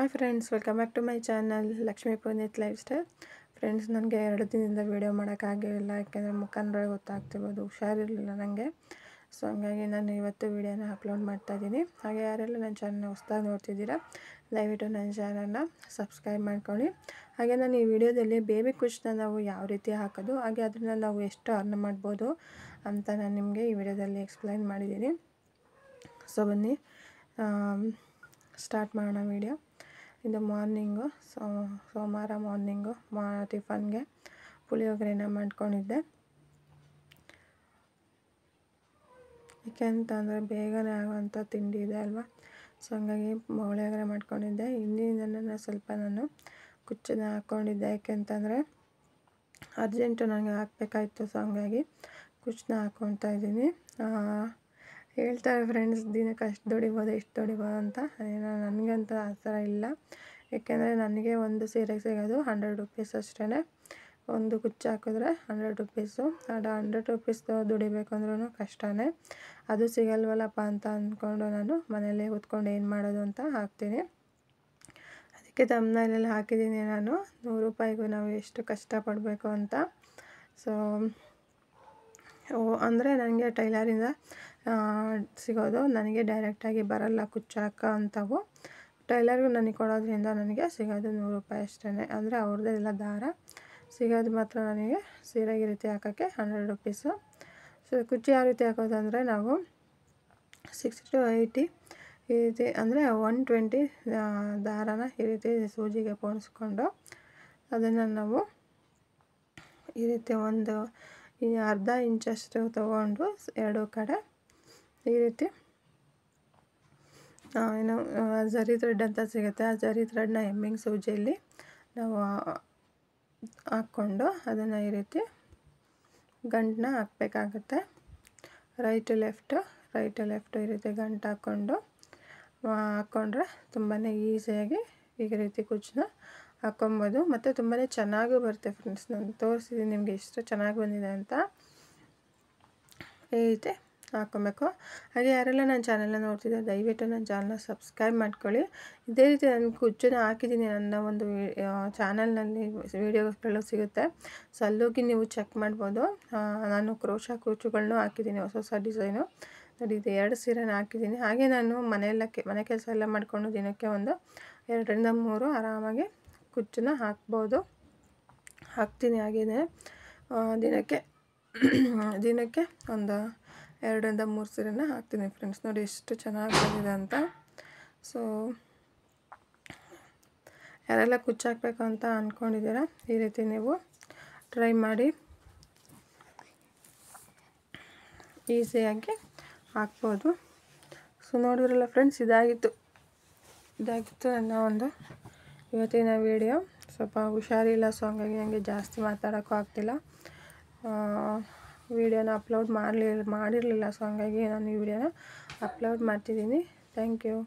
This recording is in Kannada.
hi friends welcome back to my channel Lakshmi Puneeth life style friends ನನಗೆ ಎರಡು ದಿನದಿಂದ ವೀಡಿಯೋ ಮಾಡೋಕ್ಕಾಗಿರಲಿಲ್ಲ ಯಾಕೆಂದರೆ ಮುಖಾಂತರ ಗೊತ್ತಾಗ್ತಿರ್ಬೋದು ಹುಷಾರಿರಲಿಲ್ಲ ನನಗೆ ಸೊ ಹಂಗಾಗಿ ನಾನು ಇವತ್ತು ವೀಡಿಯೋನ ಅಪ್ಲೋಡ್ ಮಾಡ್ತಾ ಇದ್ದೀನಿ ಹಾಗೆ ಯಾರೆಲ್ಲ ನನ್ನ ಚಾನಲ್ನ ಹೊಸ್ದಾಗಿ ನೋಡ್ತಿದ್ದೀರಾ ದಯವಿಟ್ಟು ನನ್ನ ಚಾನಲ್ನ ಸಬ್ಸ್ಕ್ರೈಬ್ ಮಾಡ್ಕೊಳ್ಳಿ ಹಾಗೆ ನಾನು ಈ ವಿಡಿಯೋದಲ್ಲಿ ಬೇಬಿ ಕುಷ್ನ ನಾವು ಯಾವ ರೀತಿ ಹಾಕೋದು ಹಾಗೆ ಅದನ್ನು ನಾವು ಎಷ್ಟು ಅರ್ನ್ ಮಾಡ್ಬೋದು ಅಂತ ನಾನು ನಿಮಗೆ ಈ ವಿಡಿಯೋದಲ್ಲಿ ಎಕ್ಸ್ಪ್ಲೈನ್ ಮಾಡಿದ್ದೀನಿ ಸೊ ಬನ್ನಿ ಸ್ಟಾರ್ಟ್ ಮಾಡೋಣ ವೀಡಿಯೋ ಇದು ಮಾರ್ನಿಂಗು ಸೋಮವಾರ ಮಾರ್ನಿಂಗು ಮಾ ಟಿಫನ್ಗೆ ಪುಳಿಯೋಗರೆನ ಮಾಡ್ಕೊಂಡಿದ್ದೆ ಯಾಕೆ ಅಂತಂದರೆ ಬೇಗನೆ ಆಗುವಂಥ ತಿಂಡಿ ಇದೆ ಅಲ್ವಾ ಸೊ ಹಂಗಾಗಿ ಪುಳಿಯೋಗರೆ ಮಾಡ್ಕೊಂಡಿದ್ದೆ ಹಿಂದಿನಿಂದ ಸ್ವಲ್ಪ ನಾನು ಕುಚ್ಚನ್ನ ಹಾಕ್ಕೊಂಡಿದ್ದೆ ಯಾಕೆಂತಂದರೆ ಅರ್ಜೆಂಟು ನನಗೆ ಹಾಕಬೇಕಾಯ್ತು ಸೊ ಹಂಗಾಗಿ ಕುಚ್ಚನ್ನ ಹಾಕ್ಕೊತಾ ಇದ್ದೀನಿ ಹೇಳ್ತಾರೆ ಫ್ರೆಂಡ್ಸ್ ದಿನಕ್ಕೆ ಅಷ್ಟು ದುಡಿಬೋದು ಎಷ್ಟು ದುಡಿಬೋದು ಅಂತ ಏನೋ ನನಗಂತೂ ಆ ಥರ ಇಲ್ಲ ಏಕೆಂದರೆ ನನಗೆ ಒಂದು ಸೀರೆಗೆ ಸಿಗೋದು ಹಂಡ್ರೆಡ್ ರುಪೀಸ್ ಅಷ್ಟೇ ಒಂದು ಕುಚ್ಚು ಹಾಕಿದ್ರೆ ಹಂಡ್ರೆಡ್ ರುಪೀಸು ಅದು ಹಂಡ್ರೆಡ್ ರುಪೀಸ್ ದುಡಿಬೇಕು ಅಂದ್ರೂ ಕಷ್ಟನೇ ಅದು ಸಿಗಲ್ವಲ್ಲಪ್ಪ ಅಂತ ಅಂದ್ಕೊಂಡು ನಾನು ಮನೆಯಲ್ಲೇ ಕೂತ್ಕೊಂಡು ಏನು ಮಾಡೋದು ಅಂತ ಹಾಕ್ತೀನಿ ಅದಕ್ಕೆ ತಮ್ಮನೇಲೆಲ್ಲ ಹಾಕಿದ್ದೀನಿ ನಾನು ನೂರು ರೂಪಾಯಿಗೂ ನಾವು ಎಷ್ಟು ಕಷ್ಟಪಡಬೇಕು ಅಂತ ಸೊ ಅಂದರೆ ನನಗೆ ಟೈಲರಿಂದ ಸಿಗೋದು ನನಗೆ ಡೈರೆಕ್ಟಾಗಿ ಬರಲ್ಲ ಕುಚ್ಚಲಕ್ಕ ಅಂತವು ಟೈಲರ್ಗೆ ನನಗೆ ಕೊಡೋದ್ರಿಂದ ನನಗೆ ಸಿಗೋದು ನೂರು ರೂಪಾಯಿ ಅಷ್ಟೇ ಅಂದರೆ ಅವ್ರದ್ದೇ ಇಲ್ಲ ದಾರ ಸಿಗೋದು ಮಾತ್ರ ನನಗೆ ಸೀರೆಗೆ ರೀತಿ ಹಾಕೋಕ್ಕೆ ಹಂಡ್ರೆಡ್ ರುಪೀಸು ಸೊ ಕುಚ್ಚಿ ಯಾವ ರೀತಿ ಹಾಕೋದಂದರೆ ನಾವು ಸಿಕ್ಸ್ಟಿ ಟು ಏಯ್ಟಿ ಈ ರೀತಿ ಅಂದರೆ ಒನ್ ಟ್ವೆಂಟಿ ದಾರಾನ ಈ ರೀತಿ ಸೂಜಿಗೆ ಪೋಣಿಸ್ಕೊಂಡು ಅದನ್ನು ನಾವು ಈ ರೀತಿ ಒಂದು ಅರ್ಧ ಇಂಚಷ್ಟು ತೊಗೊಂಡು ಎರಡು ಕಡೆ ಈ ರೀತಿ ಏನು ಜರಿ ಥ್ರೆಡ್ ಅಂತ ಸಿಗುತ್ತೆ ಆ ಜರಿ ಥ್ರೆಡ್ನ ಹೆಮ್ಮಿಂಗ್ ಸೂಜಿಯಲ್ಲಿ ನಾವು ಹಾಕ್ಕೊಂಡು ಅದನ್ನು ಈ ರೀತಿ ಗಂಟನ್ನ ಹಾಕಬೇಕಾಗುತ್ತೆ ರೈಟು ಲೆಫ್ಟು ರೈಟು ಲೆಫ್ಟು ಈ ರೀತಿ ಗಂಟು ಹಾಕ್ಕೊಂಡು ಹಾಕ್ಕೊಂಡ್ರೆ ತುಂಬಾ ಈಸಿಯಾಗಿ ಈ ರೀತಿ ಕುಚ್ಚನ್ನ ಹಾಕ್ಕೊಬೋದು ಮತ್ತು ತುಂಬಾ ಚೆನ್ನಾಗೂ ಬರುತ್ತೆ ಫ್ರೆಂಡ್ಸ್ ನಾನು ತೋರಿಸಿದ್ದೀನಿ ನಿಮಗೆ ಎಷ್ಟು ಚೆನ್ನಾಗಿ ಬಂದಿದೆ ಅಂತ ಈ ರೀತಿ ಹಾಕ್ಕೊಬೇಕು ಹಾಗೆ ಯಾರೆಲ್ಲ ನನ್ನ ಚಾನಲ್ನ ನೋಡ್ತಿದ್ದೆ ದಯವಿಟ್ಟು ನನ್ನ ಚಾನಲ್ನ ಸಬ್ಸ್ಕ್ರೈಬ್ ಮಾಡ್ಕೊಳ್ಳಿ ಇದೇ ರೀತಿ ನಾನು ಕುಚ್ಚುನ ಹಾಕಿದ್ದೀನಿ ನನ್ನ ಒಂದು ಚಾನಲ್ನಲ್ಲಿ ವೀಡಿಯೋಗಳು ಸಿಗುತ್ತೆ ಸೊ ಅಲ್ಲೋಗಿ ನೀವು ಚೆಕ್ ಮಾಡ್ಬೋದು ನಾನು ಕ್ರೋಶ ಕುಚ್ಚುಗಳನ್ನು ಹಾಕಿದ್ದೀನಿ ಹೊಸ ಹೊಸ ಡಿಸೈನು ನೋಡಿ ಇದು ಎರಡು ಸೀರೆನ ಹಾಕಿದ್ದೀನಿ ಹಾಗೆ ನಾನು ಮನೆಯೆಲ್ಲ ಮನೆ ಕೆಲಸ ಎಲ್ಲ ಮಾಡಿಕೊಂಡು ದಿನಕ್ಕೆ ಒಂದು ಎರಡರಿಂದ ಮೂರು ಆರಾಮಾಗಿ ಕುಚ್ಚನ್ನ ಹಾಕ್ಬೋದು ಹಾಕ್ತೀನಿ ಹಾಗೆಯೇ ದಿನಕ್ಕೆ ದಿನಕ್ಕೆ ಒಂದು ಎರಡರಿಂದ ಮೂರು ಸೀರೆನ ಹಾಕ್ತೀನಿ ಫ್ರೆಂಡ್ಸ್ ನೋಡಿ ಎಷ್ಟು ಚೆನ್ನಾಗಿ ಬಂದಿದೆ ಅಂತ ಸೊ ಯಾರೆಲ್ಲ ಕುಚ್ಚಾಕಬೇಕು ಅಂತ ಅಂದ್ಕೊಂಡಿದ್ದೀರಾ ಈ ರೀತಿ ನೀವು ಟ್ರೈ ಮಾಡಿ ಈಸಿಯಾಗಿ ಹಾಕ್ಬೋದು ಸೊ ನೋಡಿದ್ರಲ್ಲ ಫ್ರೆಂಡ್ಸ್ ಇದಾಗಿತ್ತು ಇದಾಗಿತ್ತು ನನ್ನ ಒಂದು ಇವತ್ತಿನ ವಿಡಿಯೋ ಸ್ವಲ್ಪ ಹುಷಾರಿಲ್ಲ ಸೊ ಹಂಗಾಗಿ ನನಗೆ ಜಾಸ್ತಿ ಮಾತಾಡೋಕ್ಕೂ ಆಗ್ತಿಲ್ಲ ವಿಡಿಯೋನ ಅಪ್ಲೋಡ್ ಮಾಡಲಿ ಮಾಡಿರಲಿಲ್ಲ ಸೊ ಹಂಗಾಗಿ ನಾನು ಈ ವಿಡಿಯೋನ ಅಪ್ಲೋಡ್ ಮಾಡ್ತಿದ್ದೀನಿ ಥ್ಯಾಂಕ್ ಯು